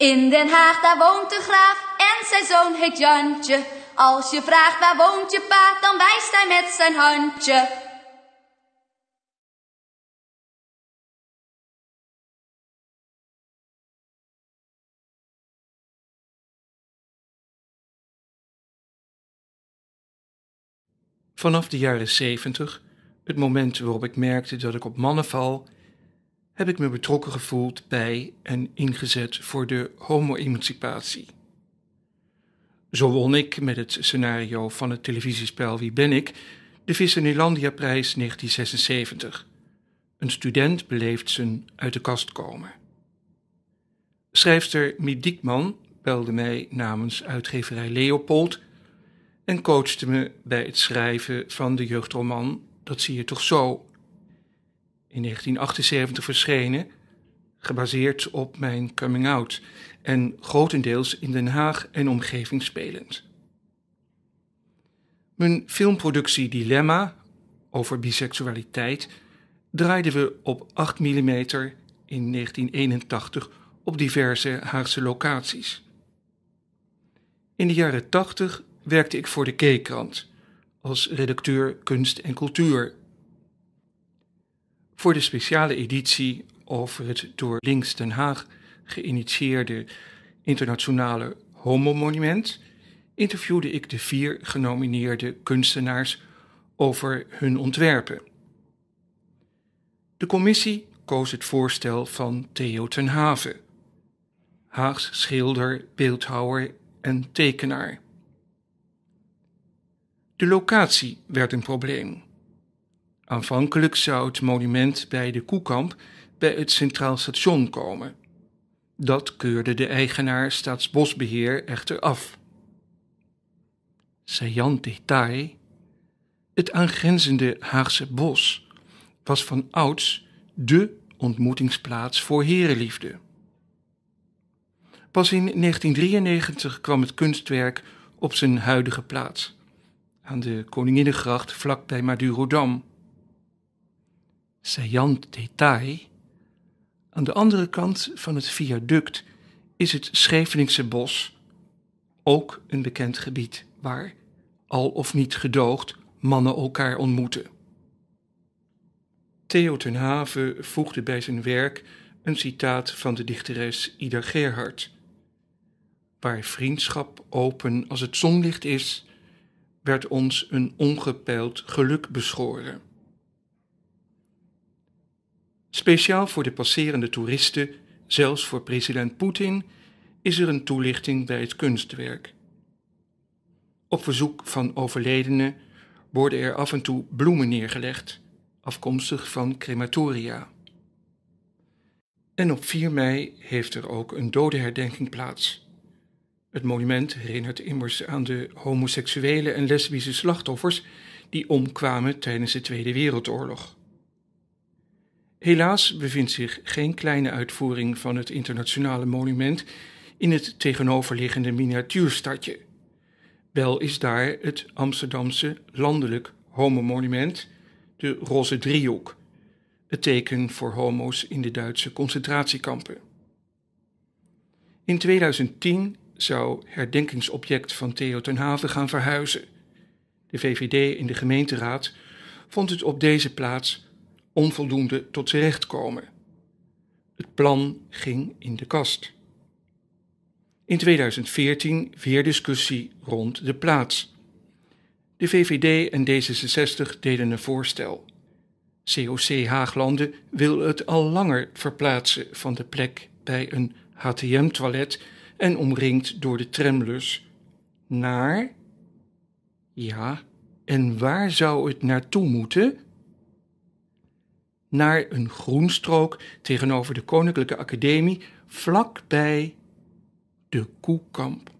In Den Haag, daar woont de graaf en zijn zoon heet Jantje. Als je vraagt waar woont je pa, dan wijst hij met zijn handje. Vanaf de jaren zeventig, het moment waarop ik merkte dat ik op mannen val heb ik me betrokken gevoeld bij en ingezet voor de homo-emancipatie. Zo won ik met het scenario van het televisiespel Wie ben ik de Visser-Nelandia-prijs 1976. Een student beleeft zijn uit de kast komen. Schrijfster Miet Diekman belde mij namens uitgeverij Leopold en coachte me bij het schrijven van de jeugdroman Dat zie je toch zo in 1978 verschenen, gebaseerd op mijn coming-out en grotendeels in Den Haag en omgeving spelend. Mijn filmproductie Dilemma over biseksualiteit draaiden we op 8 mm in 1981 op diverse Haagse locaties. In de jaren 80 werkte ik voor de Keekrant als redacteur kunst en cultuur voor de speciale editie over het door Links Den Haag geïnitieerde internationale homomonument interviewde ik de vier genomineerde kunstenaars over hun ontwerpen. De commissie koos het voorstel van Theo Den Haven, Haags schilder, beeldhouwer en tekenaar. De locatie werd een probleem. Aanvankelijk zou het monument bij de Koekamp bij het Centraal Station komen. Dat keurde de eigenaar Staatsbosbeheer echter af. Saillant detail: het aangrenzende Haagse bos was van ouds de ontmoetingsplaats voor herenliefde. Pas in 1993 kwam het kunstwerk op zijn huidige plaats, aan de Koninginnegracht vlakbij Madurodam saillant detail. Aan de andere kant van het viaduct is het Scheveningse bos ook een bekend gebied waar, al of niet gedoogd, mannen elkaar ontmoeten. Theo ten voegde bij zijn werk een citaat van de dichteres Ida Gerhard. Waar vriendschap open als het zonlicht is, werd ons een ongepeild geluk beschoren. Speciaal voor de passerende toeristen, zelfs voor president Poetin, is er een toelichting bij het kunstwerk. Op verzoek van overledenen worden er af en toe bloemen neergelegd, afkomstig van crematoria. En op 4 mei heeft er ook een dodenherdenking plaats. Het monument herinnert immers aan de homoseksuele en lesbische slachtoffers die omkwamen tijdens de Tweede Wereldoorlog. Helaas bevindt zich geen kleine uitvoering van het internationale monument in het tegenoverliggende miniatuurstadje. Wel is daar het Amsterdamse landelijk homomonument, de Roze Driehoek, het teken voor homo's in de Duitse concentratiekampen. In 2010 zou herdenkingsobject van Theo ten Haven gaan verhuizen. De VVD in de gemeenteraad vond het op deze plaats onvoldoende tot z'n recht komen. Het plan ging in de kast. In 2014 weer discussie rond de plaats. De VVD en D66 deden een voorstel. COC Haaglanden wil het al langer verplaatsen van de plek bij een HTM-toilet en omringd door de tramlus naar. Ja, en waar zou het naartoe moeten? naar een groenstrook tegenover de Koninklijke Academie, vlakbij de Koekamp.